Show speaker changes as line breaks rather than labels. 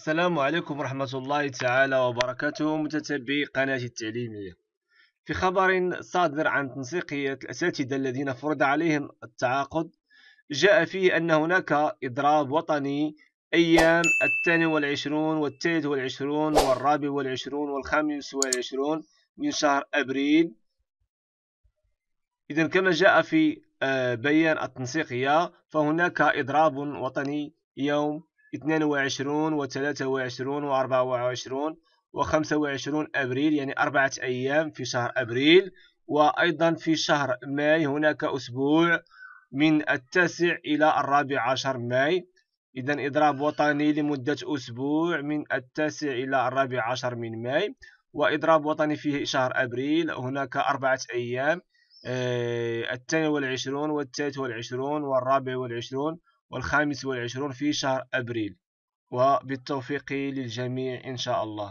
السلام عليكم ورحمة الله تعالى وبركاته متتبعي قناة التعليمية في خبر صادر عن تنسيقية الأساتذة الذين فرض عليهم التعاقد جاء فيه أن هناك إضراب وطني أيام الثاني والعشرون والثالث والعشرون والرابع والعشرون والخامس والعشرون من شهر أبريل إذا كما جاء في آه، بيان التنسيقية فهناك إضراب وطني يوم 22 و 23 و 24 و 25 أبريل يعني أربعة أيام في شهر أبريل وأيضا في شهر ماي هناك أسبوع من التاسع إلى الرابع عشر ماي إذا إضراب وطني لمدة أسبوع من التاسع إلى الرابع عشر من ماي وإضراب وطني في شهر أبريل هناك أربعة أيام آه، الثاني والعشرون والثالث والعشرون والرابع والعشرون والخامس والعشرون في شهر أبريل وبالتوفيق للجميع إن شاء الله